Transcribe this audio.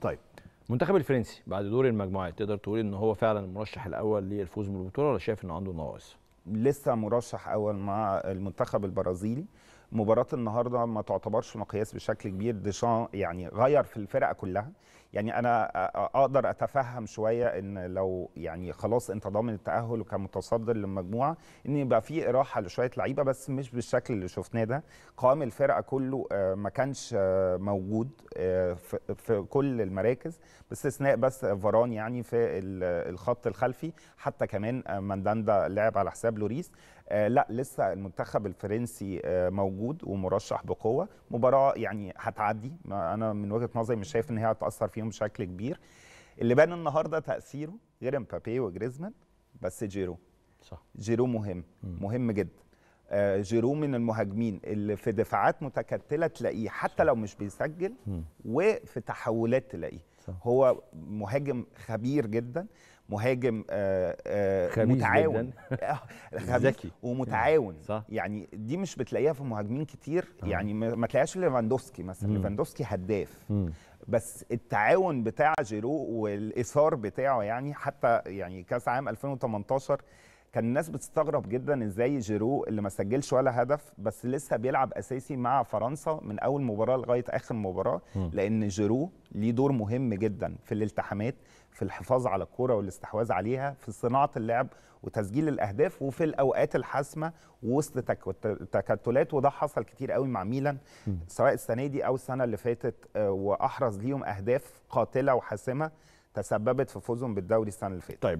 طيب المنتخب الفرنسي بعد دور المجموعات تقدر تقول ان هو فعلا المرشح الاول للفوز بالبطوله ولا شايف انه عنده نواقص؟ لسه مرشح اول مع المنتخب البرازيلي مباراه النهارده ما تعتبرش مقياس بشكل كبير ديشان يعني غير في الفرقه كلها يعني انا اقدر اتفهم شويه ان لو يعني خلاص انت ضامن التاهل وكان متصدر للمجموعه ان يبقى في راحه لشويه لعيبه بس مش بالشكل اللي شفناه ده قوام الفرقه كله آه، ما كانش آه، موجود آه، في كل المراكز باستثناء بس فاران يعني في الخط الخلفي حتى كمان مانداندا لعب على حساب لوريس آه، لا لسه المنتخب الفرنسي آه، موجود ومرشح بقوه مباراه يعني هتعدي انا من وجهه نظري مش شايف ان هي هتاثر فيهم بشكل كبير اللي بان النهارده تاثيره غير مبابي وجريزمان بس جيرو صح جيرو مهم مهم جدا آه، جيرو من المهاجمين اللي في دفاعات متكتله تلاقيه حتى صح. لو مش بيسجل وفي تحولات تلاقيه صح. هو مهاجم خبير جدا مهاجم آه، آه، متعاون آه، ذكي ومتعاون صح. يعني دي مش بتلاقيها في مهاجمين كتير يعني ما تلاقيهاش ليفاندوفسكي مثلا ليفاندوفسكي هداف بس التعاون بتاع جيرو والايثار بتاعه يعني حتى يعني كاس عام 2018 كان الناس بتستغرب جدا ازاي جيرو اللي ما سجلش ولا هدف بس لسه بيلعب اساسي مع فرنسا من اول مباراه لغايه اخر مباراه لان جيرو ليه دور مهم جدا في الالتحامات في الحفاظ على الكره والاستحواذ عليها في صناعه اللعب وتسجيل الاهداف وفي الاوقات الحاسمه وسط تكتلات وده حصل كتير قوي مع ميلان سواء السنه دي او السنه اللي فاتت آه، واحرز ليهم اهداف قاتله وحاسمه تسببت في فوزهم بالدوري السنه اللي فاتت طيب.